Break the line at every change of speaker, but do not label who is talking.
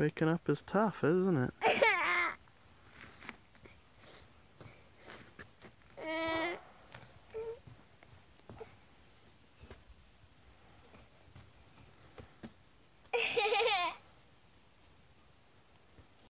waking up is tough, isn't it?